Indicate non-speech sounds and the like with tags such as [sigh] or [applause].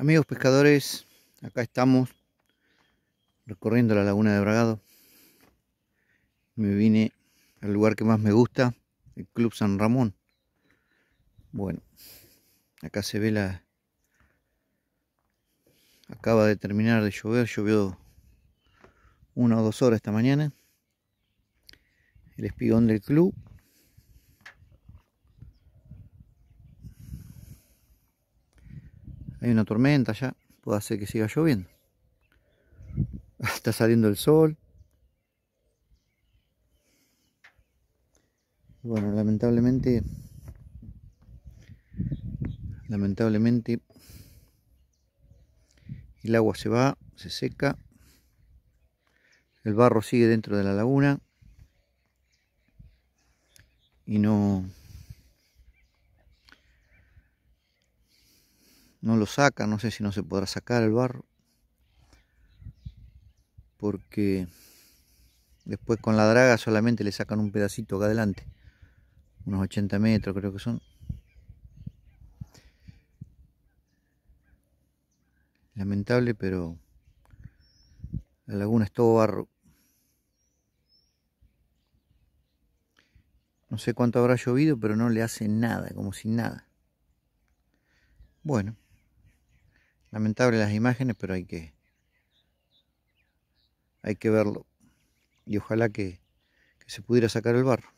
Amigos pescadores, acá estamos recorriendo la laguna de Bragado. Me vine al lugar que más me gusta, el Club San Ramón. Bueno, acá se ve la... Acaba de terminar de llover, llovió una o dos horas esta mañana. El espigón del club Hay una tormenta ya, puede hacer que siga lloviendo. [laughs] Está saliendo el sol. Bueno, lamentablemente, lamentablemente, el agua se va, se seca, el barro sigue dentro de la laguna y no, no lo saca, no sé si no se podrá sacar el barro, porque después con la draga solamente le sacan un pedacito acá adelante, unos 80 metros creo que son. Lamentable, pero la laguna es todo barro. No sé cuánto habrá llovido, pero no le hace nada, como si nada. Bueno. Lamentables las imágenes, pero hay que, hay que verlo. Y ojalá que, que se pudiera sacar el barro.